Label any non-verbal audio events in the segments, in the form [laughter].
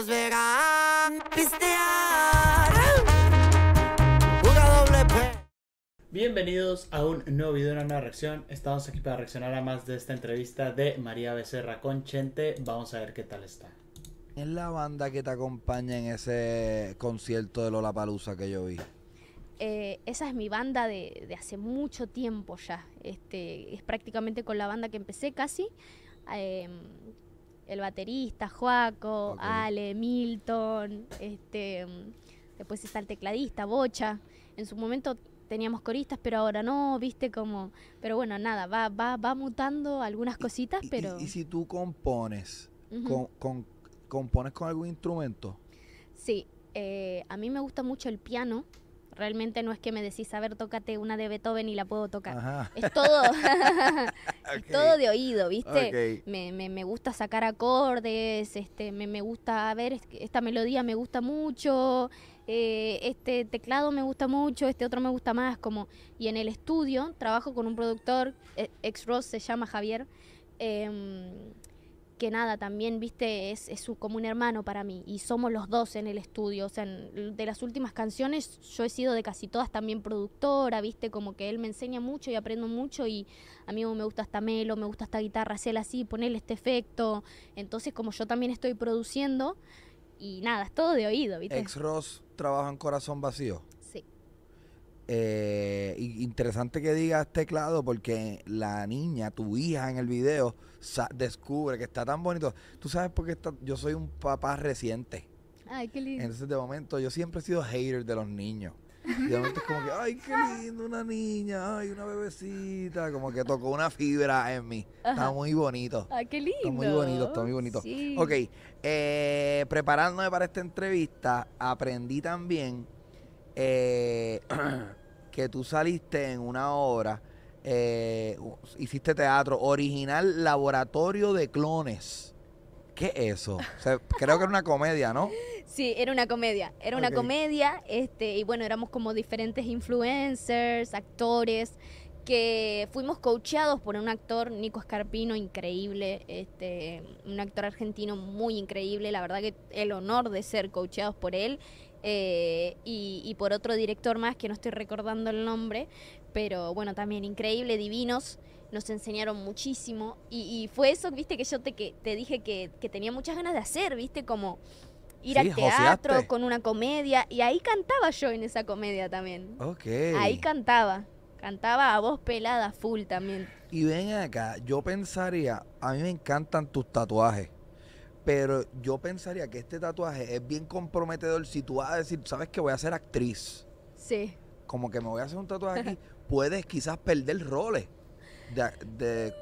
los pistear. Bienvenidos a un nuevo video, una nueva reacción. Estamos aquí para reaccionar a más de esta entrevista de María Becerra con Chente. Vamos a ver qué tal está. ¿Es la banda que te acompaña en ese concierto de Lola Palusa que yo vi? Eh, esa es mi banda de, hace mucho tiempo ya. Este, es prácticamente con la banda que empecé casi. Eh, el baterista, Joaco, Ale, Milton, este, después está el tecladista, Bocha. En su momento teníamos coristas, pero ahora no, viste como... Pero bueno, nada, va, va, va mutando algunas cositas, pero... Y, si tú compones, con, compones con algún instrumento? Sí, eh, a mí me gusta mucho el piano. Realmente no es que me decís, a ver, tócate una de Beethoven y la puedo tocar. Es todo, [laughs] [laughs] todo de oído, ¿viste? Me, me, gusta sacar acordes, este, me, gusta, a ver, esta melodía me gusta mucho, eh, este teclado me gusta mucho, este otro me gusta más, como... Y en el estudio trabajo con un productor, eh, ex-Ross se llama Javier, em, que nada, también, viste, es, como un hermano para mí. Y somos los dos en el estudio. O sea, en, de las últimas canciones yo he sido de casi todas también productora, viste, como que él me enseña mucho y aprendo mucho. Y a mí me gusta hasta melo, me gusta esta guitarra, hacerla así, ponerle este efecto. Entonces, como yo también estoy produciendo, y nada, es todo de oído, viste. Ex Ross trabaja en Corazón Vacío. Sí. Eh, interesante que digas este teclado porque la niña, tu hija en el video, descubre que está tan bonito. Tú sabes por qué yo soy un papá reciente. Ay, qué lindo. Entonces, de momento, yo siempre he sido hater de los niños. de momento es como que, ay, qué lindo, una niña, ay, una bebecita. Como que tocó una fibra en mí. Está muy bonito. Ay, qué lindo. Está muy bonito, está muy bonito. Ok, eh, preparándome para esta entrevista, aprendí también eh, [clears throat] que tú saliste en una hora eh, hiciste teatro, original Laboratorio de Clones. ¿Qué es eso? creo que era una comedia, ¿no? [laughs] Sí, era una comedia, era una comedia, este, y bueno, éramos como diferentes influencers, actores, que fuimos coacheados por un actor, Nico Escarpino, increíble, este, un actor argentino muy increíble, la verdad que el honor de ser coacheados por él, eh, y, por otro director más, que no estoy recordando el nombre, pero bueno, también increíble, divinos, nos enseñaron muchísimo. Y, fue eso, viste, que yo te, que, te dije que, tenía muchas ganas de hacer, viste, como ir al teatro con una comedia. Y ahí cantaba yo en esa comedia también. Ok. Ahí cantaba. Cantaba a voz pelada full también. Y ven acá, yo pensaría, a mí me encantan tus tatuajes. Pero yo pensaría que este tatuaje es bien comprometedor si tú vas a decir, sabes que voy a ser actriz. Sí. Como que me voy a hacer un tatuaje aquí [laughs] puedes quizás perder roles hoy en día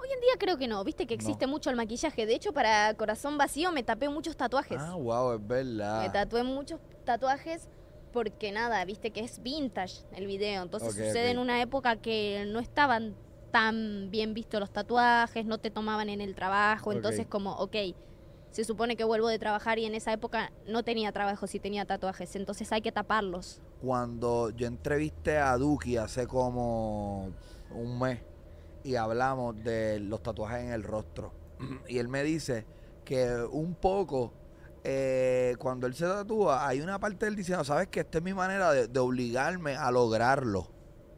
hoy en día creo que no viste que existe mucho el maquillaje de hecho para corazón vacío me tapé muchos tatuajes ah wow es verdad me tatué muchos tatuajes porque nada viste que es vintage el video entonces sucede en una época que no estaban tan bien vistos los tatuajes no te tomaban en el trabajo entonces como ok se supone que vuelvo de trabajar y en esa época no tenía trabajo, si tenía tatuajes, entonces hay que taparlos. Cuando yo entrevisté a Duki hace como un mes y hablamos de los tatuajes en el rostro, [clears throat] y él me dice que un poco eh, cuando él se tatúa, hay una parte de él diciendo ¿sabes? Que esta es mi manera de, de obligarme a lograrlo.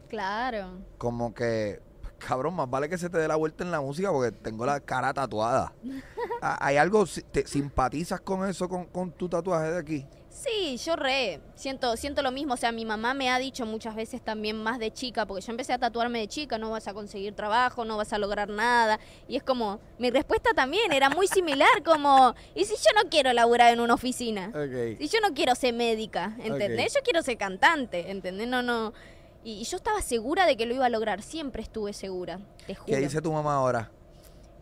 Claro. Como que, cabrón, más vale que se te dé la vuelta en la música porque tengo la cara tatuada. [laughs] ¿Hay algo, te simpatizas con eso, con, tu tatuaje de aquí? Sí, yo re, siento, siento lo mismo, o sea, mi mamá me ha dicho muchas veces también más de chica, porque yo empecé a tatuarme de chica, no vas a conseguir trabajo, no vas a lograr nada, y es como, mi respuesta también era muy similar, [laughs] como, ¿y si yo no quiero laburar en una oficina? y Si yo no quiero ser médica, ¿entendés? Yo quiero ser cantante, ¿entendés? No, no, y, yo estaba segura de que lo iba a lograr, siempre estuve segura, te juro. ¿Qué dice tu mamá ahora?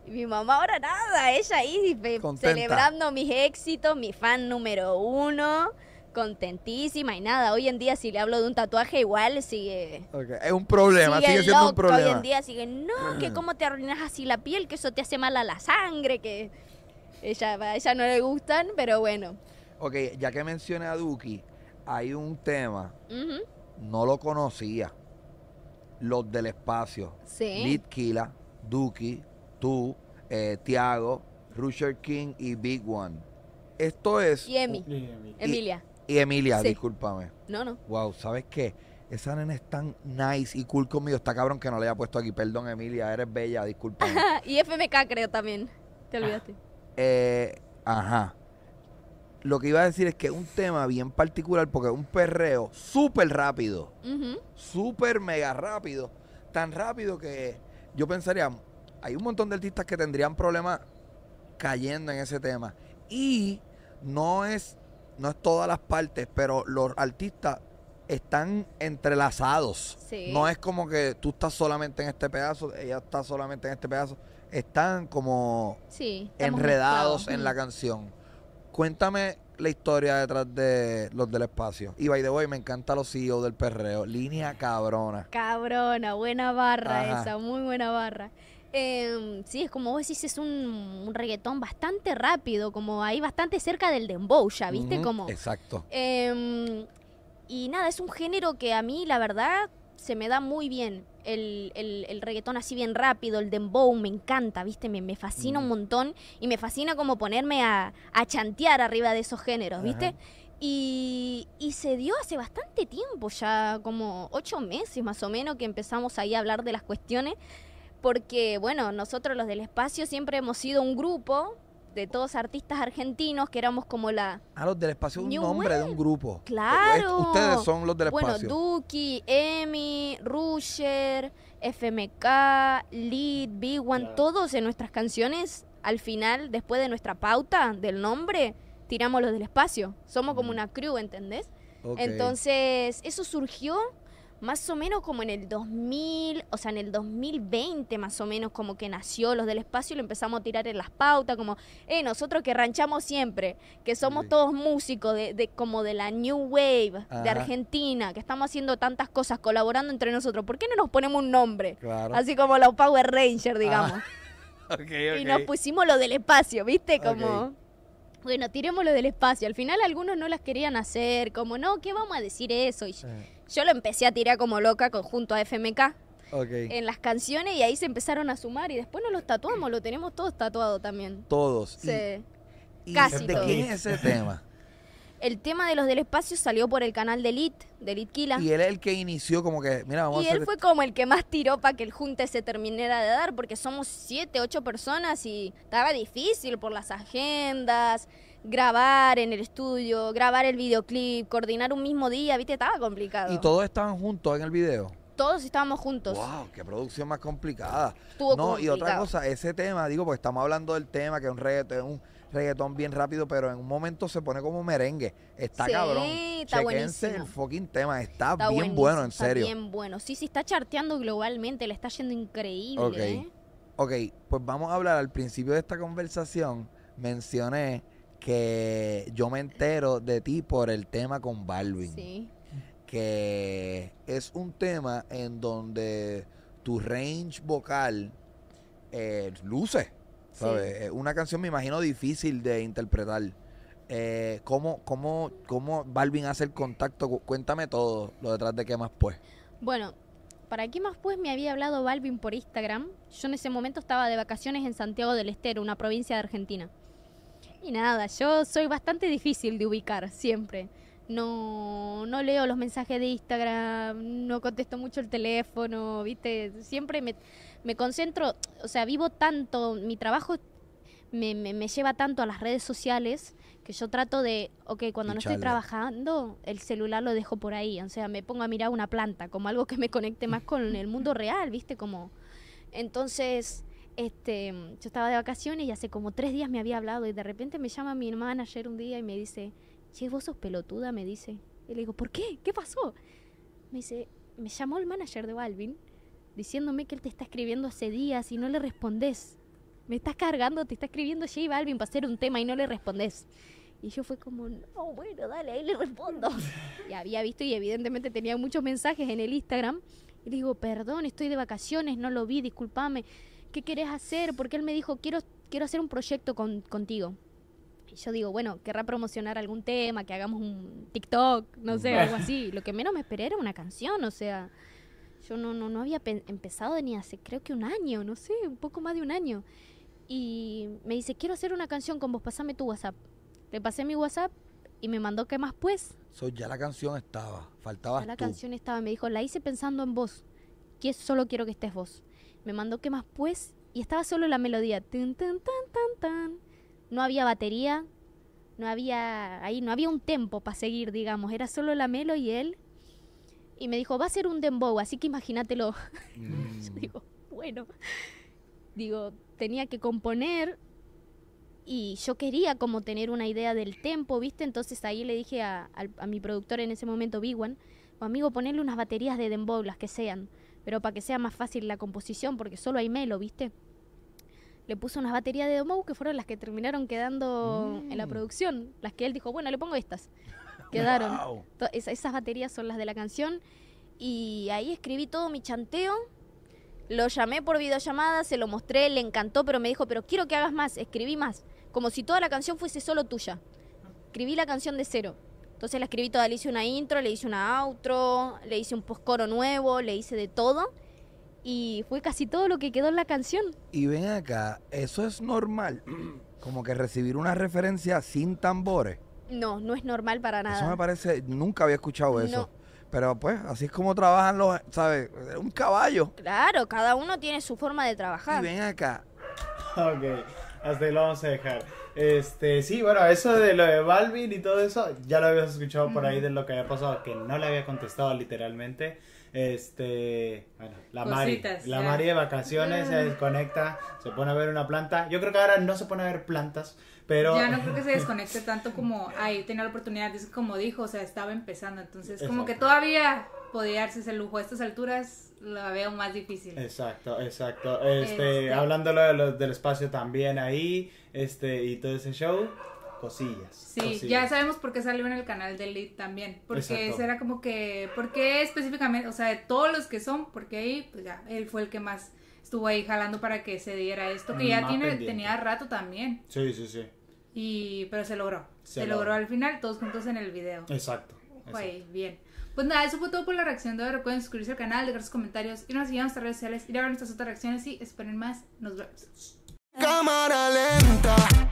mi mamá ahora nada, ella ahí celebrando mis éxitos, mi fan número uno, contentísima y nada. Hoy en día si le hablo de un tatuaje igual sigue... Es un problema, sigue, siendo un problema. Hoy en día sigue, no, que mm. cómo te arruinas así la piel, que eso te hace mal a la sangre, que ella, a ella no le gustan, pero bueno. Ok, ya que mencioné a Duki, hay un tema, no lo conocía, los del espacio, ¿Sí? Litkila, Duki, tú, eh, Tiago, Rusher King y Big One. Esto es. Y Emi. Emilia. Y Emilia, discúlpame. No, no. Wow, ¿sabes qué? Esa nena es tan nice y cool conmigo. Está cabrón que no le haya puesto aquí. Perdón, Emilia, eres bella, discúlpame. [laughs] y FMK creo también. Te ah, olvidaste. Eh, ajá. Lo que iba a decir es que es un tema bien particular porque es un perreo súper rápido. Súper mega rápido. Tan rápido que yo pensaría, hay un montón de artistas que tendrían problemas cayendo en ese tema. Y no es, no es todas las partes, pero los artistas están entrelazados. No es como que tú estás solamente en este pedazo, ella está solamente en este pedazo. Están como sí, enredados en la canción. Cuéntame la historia detrás de los del espacio. Y by the way, me encanta los CEOs del perreo. Línea cabrona. Cabrona, buena barra esa, muy buena barra. Em, sí, es como vos decís, es un, reggaetón bastante rápido, como ahí bastante cerca del dembow ya, ¿viste? como, exacto. Em, y nada, es un género que a mí, la verdad, se me da muy bien. El, reggaetón así bien rápido, el dembow, me encanta, ¿viste? Me, fascina un mm. montón y me fascina como ponerme a, chantear arriba de esos géneros, ¿viste? Y, y, se dio hace bastante tiempo, ya como ocho meses más o menos, que empezamos ahí a hablar de las cuestiones porque, bueno, nosotros los del espacio siempre hemos sido un grupo de todos artistas argentinos que éramos como la. Ah, los del espacio, un nombre de un grupo. Claro. Ustedes son los del espacio. Bueno, Duki, Emi, Rusher, FMK, Lead, b One, todos en nuestras canciones, al final, después de nuestra pauta del nombre, tiramos los del espacio. Somos como mm. una crew, ¿entendés? Entonces, eso surgió más o menos como en el 2000, o sea, en el 2020 más o menos como que nació los del espacio y lo empezamos a tirar en las pautas, como, eh, nosotros que ranchamos siempre, que somos todos músicos de, como de la New Wave de Argentina, que estamos haciendo tantas cosas, colaborando entre nosotros, ¿por qué no nos ponemos un nombre? Así como los Power Rangers, ah. digamos. [laughs] Y nos pusimos lo del espacio, ¿viste? Como... Bueno, tiremos lo del espacio. Al final algunos no las querían hacer, como no, ¿qué vamos a decir eso? Eh. Yo lo empecé a tirar como loca conjunto a FMK. En las canciones y ahí se empezaron a sumar y después nos los tatuamos, lo tenemos todos tatuado también. Todos. Sí. Casi. ¿De quién es ese [laughs] tema? El tema de los del espacio salió por el canal de Elite, de Elite Y él es el que inició como que, y él fue como el que más tiró para que el junte se terminara de dar, porque somos siete, ocho personas y estaba difícil por las agendas grabar en el estudio, grabar el videoclip, coordinar un mismo día, viste, estaba complicado. ¿Y todos estaban juntos en el video? Todos estábamos juntos. ¡Wow! ¡Qué producción más complicada! Estuvo no, y otra cosa, ese tema, digo, porque estamos hablando del tema que es un reggaetón, un reggaetón bien rápido, pero en un momento se pone como merengue. Está sí, cabrón. Está Chequense buenísimo. el tema. Está, bien bueno, en serio. Está bien bueno. Sí, sí, está charteando globalmente. Le está yendo increíble. Ok, ¿eh? pues vamos a hablar. Al principio de esta conversación mencioné que yo me entero de ti por el tema con Balvin. Sí. Que es un tema en donde tu range vocal eh, luce. Una canción, me imagino, difícil de interpretar. Eh, ¿cómo, cómo, cómo Balvin hace el contacto? Cuéntame todo lo detrás de qué más pues. Bueno, para qué más pues me había hablado Balvin por Instagram. Yo en ese momento estaba de vacaciones en Santiago del Estero, una provincia de Argentina. Y nada, yo soy bastante difícil de ubicar siempre. No, no leo los mensajes de Instagram, no contesto mucho el teléfono, ¿viste? Siempre me, concentro, o sea, vivo tanto, mi trabajo me, me, lleva tanto a las redes sociales que yo trato de, ok, cuando no estoy trabajando, el celular lo dejo por ahí, o sea, me pongo a mirar una planta, como algo que me conecte más con el mundo real, ¿viste? Como, entonces, este, yo estaba de vacaciones y hace como tres días me había hablado y de repente me llama mi hermana ayer un día y me dice, che, vos sos pelotuda, me dice. Y le digo, ¿por qué? ¿Qué pasó? Me dice, me llamó el manager de Balvin diciéndome que él te está escribiendo hace días y no le respondes. Me estás cargando, te está escribiendo J Balvin para hacer un tema y no le respondes. Y yo fue como, no, bueno, dale, ahí le respondo. y había visto y evidentemente tenía muchos mensajes en el Instagram. Y le digo, perdón, estoy de vacaciones, no lo vi, discúlpame. ¿qué querés hacer? Porque él me dijo, quiero, quiero hacer un proyecto contigo. Y yo digo, bueno, querrá promocionar algún tema, que hagamos un TikTok, no sé, algo así. [laughs] Lo que menos me esperé era una canción, o sea, yo no, no, no había empezado ni hace creo que un año, no sé, un poco más de un año. Y me dice, quiero hacer una canción con vos, pasame tu WhatsApp. Le pasé mi WhatsApp y me mandó, ¿qué más pues? ya la canción estaba, faltaba. Ya la canción estaba, me dijo, la hice pensando en vos, que solo quiero que estés vos. Me mandó qué más pues y estaba solo la melodía. Tan, tan, tan, tan, No había batería, no había ahí, no había un tempo para seguir, digamos. Era solo la melo y él. Y me dijo, va a ser un dembow, así que imagínatelo. [laughs] Yo mm. digo, bueno. Digo, tenía que componer y yo quería como tener una idea del tempo, ¿viste? Entonces ahí le dije a, mi productor en ese momento, Big o amigo, ponerle unas baterías de dembow, las que sean pero para que sea más fácil la composición, porque solo hay melo, ¿viste? Le puso unas baterías de domo que fueron las que terminaron quedando en la mm. producción, las que él dijo, bueno, le pongo estas. [laughs] Quedaron. esas baterías son las de la canción. Y ahí escribí todo mi chanteo. Lo llamé por videollamada, se lo mostré, le encantó, pero me dijo, pero quiero que hagas más, escribí más. Como si toda la canción fuese solo tuya. Escribí la canción de cero. Entonces le escribí toda, le hice una intro, le hice una outro, le hice un postcoro nuevo, le hice de todo. Y fue casi todo lo que quedó en la canción. Y ven acá, ¿eso es normal? [clears throat] Como que recibir una referencia sin tambores. No, no es normal para nada. Eso me parece, nunca había escuchado eso. Pero pues, así es como trabajan los, ¿sabes? Un caballo. Claro, cada uno tiene su forma de trabajar. Y ven acá. ok. Hasta ahí lo vamos a dejar. Este, sí, bueno, eso de lo de Balvin y todo eso, ya lo habías escuchado por ahí de lo que había pasado, que no le había contestado literalmente. Este, bueno, la Mari, la Mari de vacaciones se desconecta, se pone a ver una planta. Yo creo que ahora no se pone a ver plantas, pero... no creo que se [laughs] desconecte tanto como ahí tenía la oportunidad, es como dijo, o sea, estaba empezando, entonces como que todavía podía darse ese lujo a estas alturas la veo más difícil. Exacto, exacto. Este, este hablando de del espacio también ahí, este y todo ese show, cosillas. Sí, ya sabemos por qué salió en el canal de Lead también, porque ese era como que porque específicamente, o sea, de todos los que son, porque ahí pues ya él fue el que más estuvo ahí jalando para que se diera esto que mm, ya tiene tenía rato también. Sí, sí, sí pero se logró. Se, logró. al final, todos juntos en el video. Exacto. bien. Pues nada, eso fue todo por la reacción de hoy. Recuerden suscribirse al canal, dejar sus comentarios, y nos en nuestras redes sociales, ir a ver nuestras otras reacciones y esperen más. Nos vemos. Cámara lenta.